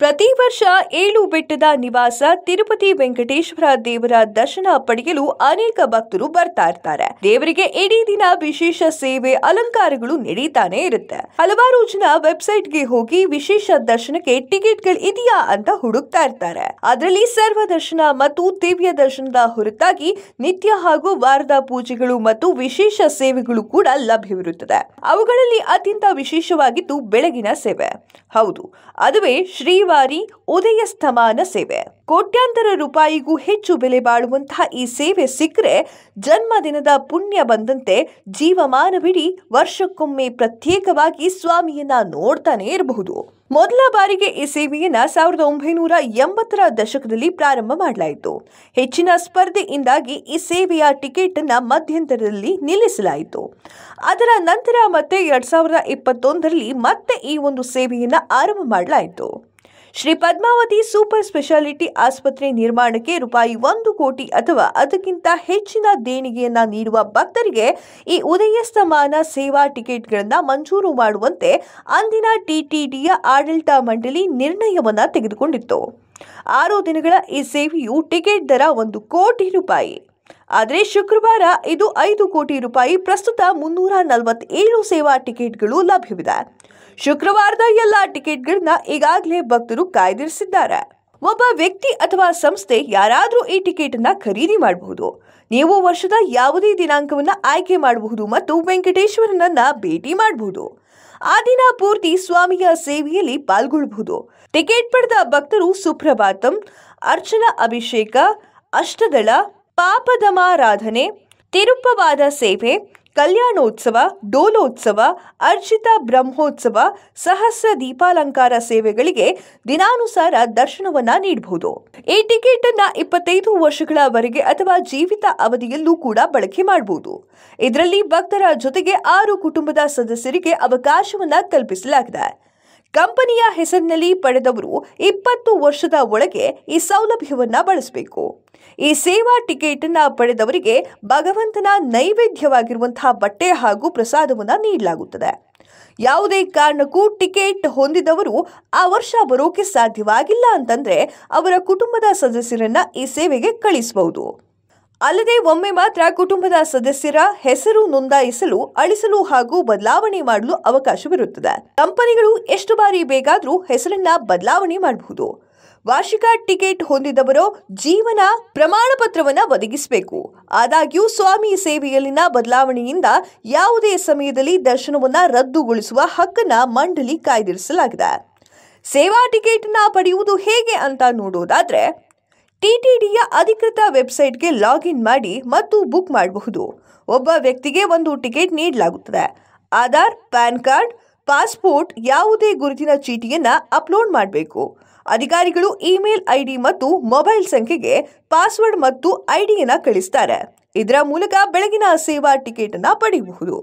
ಪ್ರತಿ ವರ್ಷ ಏಳು ಬೆಟ್ಟದ ನಿವಾಸ ತಿರುಪತಿ ವೆಂಕಟೇಶ್ವರ ದೇವರ ದರ್ಶನ ಪಡೆಯಲು ಅನೇಕ ಭಕ್ತರು ಬರ್ತಾ ಇರ್ತಾರೆ ದೇವರಿಗೆ ಇಡೀ ದಿನ ವಿಶೇಷ ಸೇವೆ ಅಲಂಕಾರಗಳು ನಡೀತಾನೆ ಇರುತ್ತೆ ಹಲವಾರು ಜನ ವೆಬ್ಸೈಟ್ ಗೆ ಹೋಗಿ ವಿಶೇಷ ದರ್ಶನಕ್ಕೆ ಟಿಕೆಟ್ ಗಳು ಇದೆಯಾ ಅಂತ ಹುಡುಕ್ತಾ ಇರ್ತಾರೆ ಅದರಲ್ಲಿ ಸರ್ವ ದರ್ಶನ ಮತ್ತು ದಿವ್ಯ ದರ್ಶನದ ಹೊರತಾಗಿ ನಿತ್ಯ ಹಾಗೂ ವಾರದ ಪೂಜೆಗಳು ಮತ್ತು ವಿಶೇಷ ಸೇವೆಗಳು ಕೂಡ ಲಭ್ಯವಿರುತ್ತದೆ ಅವುಗಳಲ್ಲಿ ಅತ್ಯಂತ ವಿಶೇಷವಾಗಿದ್ದು ಬೆಳಗಿನ ಸೇವೆ ಹೌದು ಅದುವೇ ಶ್ರೀ ಉದಯ ಉದಯಸ್ತಮಾನ ಸೇವೆ ಕೋಟ್ಯಾಂತರ ರೂಪಾಯಿಗೂ ಹೆಚ್ಚು ಬೆಲೆ ಬಾಳುವಂತಹ ಈ ಸೇವೆ ಸಿಕ್ಕರೆ ಜನ್ಮದಿನದ ಪುಣ್ಯ ಬಂದಂತೆ ಜೀವಮಾನವಿಡಿ ವರ್ಷಕ್ಕೊಮ್ಮೆ ಪ್ರತ್ಯೇಕವಾಗಿ ಸ್ವಾಮಿಯನ್ನ ನೋಡ್ತಾನೆ ಇರಬಹುದು ಮೊದಲ ಬಾರಿಗೆ ಈ ಸೇವೆಯನ್ನ ಸಾವಿರದ ಒಂಬೈನೂರ ಎಂಬತ್ತರ ದಶಕದಲ್ಲಿ ಪ್ರಾರಂಭ ಮಾಡಲಾಯಿತು ಹೆಚ್ಚಿನ ಸ್ಪರ್ಧೆಯಿಂದಾಗಿ ಈ ಸೇವೆಯ ಟಿಕೆಟ್ ಅನ್ನ ಮಧ್ಯಂತರದಲ್ಲಿ ನಿಲ್ಲಿಸಲಾಯಿತು ಅದರ ನಂತರ ಮತ್ತೆ ಎರಡ್ ಸಾವಿರದ ಇಪ್ಪತ್ತೊಂದರಲ್ಲಿ ಮತ್ತೆ ಈ ಒಂದು ಸೇವೆಯನ್ನ ಆರಂಭ ಮಾಡಲಾಯಿತು ಶ್ರೀ ಪದ್ಮಾವತಿ ಸೂಪರ್ ಸ್ಪೆಷಾಲಿಟಿ ಆಸ್ಪತ್ರೆ ನಿರ್ಮಾಣಕ್ಕೆ ರೂಪಾಯಿ ಒಂದು ಕೋಟಿ ಅಥವಾ ಅದಕ್ಕಿಂತ ಹೆಚ್ಚಿನ ದೇಣಿಗೆಯನ್ನ ನೀಡುವ ಭಕ್ತರಿಗೆ ಈ ಉದಯಸ್ತಮಾನ ಸೇವಾ ಟಿಕೆಟ್ಗಳನ್ನು ಮಂಜೂರು ಮಾಡುವಂತೆ ಅಂದಿನ ಟಿಟಿಡಿಯ ಆಡಳಿತ ಮಂಡಳಿ ನಿರ್ಣಯವನ್ನು ತೆಗೆದುಕೊಂಡಿತ್ತು ಆರು ದಿನಗಳ ಈ ಸೇವೆಯು ಟಿಕೆಟ್ ದರ ಒಂದು ಕೋಟಿ ರೂಪಾಯಿ ಆದರೆ ಶುಕ್ರವಾರ ಇದು ಐದು ಕೋಟಿ ರೂಪಾಯಿ ಪ್ರಸ್ತುತ ಮುನ್ನೂರ ನಲವತ್ತೇಳು ಸೇವಾ ಟಿಕೆಟ್ಗಳು ಲಭ್ಯವಿದೆ ಶುಕ್ರವಾರದ ಎಲ್ಲಾ ಟಿಕೆಟ್ಗಳನ್ನ ಈಗಾಗಲೇ ಭಕ್ತರು ಕಾಯ್ದಿರಿಸಿದ್ದಾರೆ ಒಬ್ಬ ವ್ಯಕ್ತಿ ಅಥವಾ ಸಂಸ್ಥೆ ಯಾರಾದರೂ ಈ ಟಿಕೆಟ್ ಅನ್ನ ಖರೀದಿ ಮಾಡಬಹುದು ನೀವು ವರ್ಷದ ಯಾವುದೇ ದಿನಾಂಕವನ್ನು ಆಯ್ಕೆ ಮಾಡಬಹುದು ಮತ್ತು ವೆಂಕಟೇಶ್ವರನನ್ನ ಭೇಟಿ ಮಾಡಬಹುದು ಆ ದಿನ ಪೂರ್ತಿ ಸ್ವಾಮಿಯ ಸೇವೆಯಲ್ಲಿ ಪಾಲ್ಗೊಳ್ಳಬಹುದು ಟಿಕೆಟ್ ಪಡೆದ ಭಕ್ತರು ಸುಪ್ರಭಾತಂ ಅರ್ಚನಾ ಅಭಿಷೇಕ ಅಷ್ಟದಳ ಪಾಪದಮಾರಾಧನೆ ತಿರುಪ್ಪವಾದ ಸೇವೆ ಕಲ್ಯಾಣೋತ್ಸವ ಡೋಲೋತ್ಸವ ಅರ್ಜಿತ ಬ್ರಹ್ಮೋತ್ಸವ ಸಹಸ್ರ ದೀಪಾಲಂಕಾರ ಸೇವೆಗಳಿಗೆ ದಿನಾನುಸಾರ ದರ್ಶನವನ್ನ ನೀಡಬಹುದು ಈ ಟಿಕೆಟ್ ಅನ್ನ ಇಪ್ಪತ್ತೈದು ವರ್ಷಗಳವರೆಗೆ ಅಥವಾ ಜೀವಿತ ಅವಧಿಯಲ್ಲೂ ಕೂಡ ಬಳಕೆ ಮಾಡಬಹುದು ಇದರಲ್ಲಿ ಭಕ್ತರ ಜೊತೆಗೆ ಆರು ಕುಟುಂಬದ ಸದಸ್ಯರಿಗೆ ಅವಕಾಶವನ್ನ ಕಲ್ಪಿಸಲಾಗಿದೆ ಕಂಪನಿಯ ಹೆಸರಿನಲ್ಲಿ ಪಡೆದವರು ಇಪ್ಪತ್ತು ವರ್ಷದ ಒಳಗೆ ಈ ಸೌಲಭ್ಯವನ್ನ ಬಳಸಬೇಕು ಈ ಸೇವಾ ಟಿಕೆಟನ್ನು ಪಡೆದವರಿಗೆ ಭಗವಂತನ ನೈವೇದ್ಯವಾಗಿರುವಂತಹ ಬಟ್ಟೆ ಹಾಗೂ ಪ್ರಸಾದವನ್ನು ನೀಡಲಾಗುತ್ತದೆ ಯಾವುದೇ ಕಾರಣಕ್ಕೂ ಟಿಕೆಟ್ ಹೊಂದಿದವರು ಆ ವರ್ಷ ಬರೋಕೆ ಸಾಧ್ಯವಾಗಿಲ್ಲ ಅಂತಂದ್ರೆ ಅವರ ಕುಟುಂಬದ ಸದಸ್ಯರನ್ನ ಈ ಸೇವೆಗೆ ಕಳಿಸಬಹುದು ಅಲ್ಲದೆ ಒಮ್ಮೆ ಮಾತ್ರ ಕುಟುಂಬದ ಸದಸ್ಯರ ಹೆಸರು ನೋಂದಾಯಿಸಲು ಅಳಿಸಲು ಹಾಗೂ ಬದಲಾವಣೆ ಮಾಡಲು ಅವಕಾಶವಿರುತ್ತದೆ ಕಂಪನಿಗಳು ಎಷ್ಟು ಬಾರಿ ಬೇಕಾದರೂ ಹೆಸರನ್ನ ಬದಲಾವಣೆ ಮಾಡಬಹುದು ವಾರ್ಷಿಕ ಟಿಕೆಟ್ ಹೊಂದಿದವರು ಜೀವನ ಪ್ರಮಾಣ ಪತ್ರವನ್ನು ಒದಗಿಸಬೇಕು ಆದಾಗ್ಯೂ ಸ್ವಾಮಿ ಸೇವೆಯಲ್ಲಿನ ಬದಲಾವಣೆಯಿಂದ ಯಾವುದೇ ಸಮಯದಲ್ಲಿ ದರ್ಶನವನ್ನು ರದ್ದುಗೊಳಿಸುವ ಹಕ್ಕನ್ನು ಮಂಡಳಿ ಕಾಯ್ದಿರಿಸಲಾಗಿದೆ ಸೇವಾ ಟಿಕೆಟ್ನ ಪಡೆಯುವುದು ಹೇಗೆ ಅಂತ ನೋಡೋದಾದರೆ ಟಿಟಿಡಿಯ ಅಧಿಕೃತ ವೆಬ್ಸೈಟ್ಗೆ ಲಾಗಿನ್ ಮಾಡಿ ಮತ್ತು ಬುಕ್ ಮಾಡಬಹುದು ಒಬ್ಬ ವ್ಯಕ್ತಿಗೆ ಒಂದು ಟಿಕೆಟ್ ನೀಡಲಾಗುತ್ತದೆ ಆಧಾರ್ ಪ್ಯಾನ್ ಕಾರ್ಡ್ ಪಾಸ್ಪೋರ್ಟ್ ಯಾವುದೇ ಗುರುತಿನ ಚೀಟಿಯನ್ನು ಅಪ್ಲೋಡ್ ಮಾಡಬೇಕು ಅಧಿಕಾರಿಗಳು ಇಮೇಲ್ ಐಡಿ ಮತ್ತು ಮೊಬೈಲ್ ಸಂಖ್ಯೆಗೆ ಪಾಸ್ವರ್ಡ್ ಮತ್ತು ಐಡಿಯನ್ನು ಕಳಿಸ್ತಾರೆ ಇದರ ಮೂಲಕ ಬೆಳಗಿನ ಸೇವಾ ಟಿಕೆಟ್ ಅನ್ನು ಪಡೆಯಬಹುದು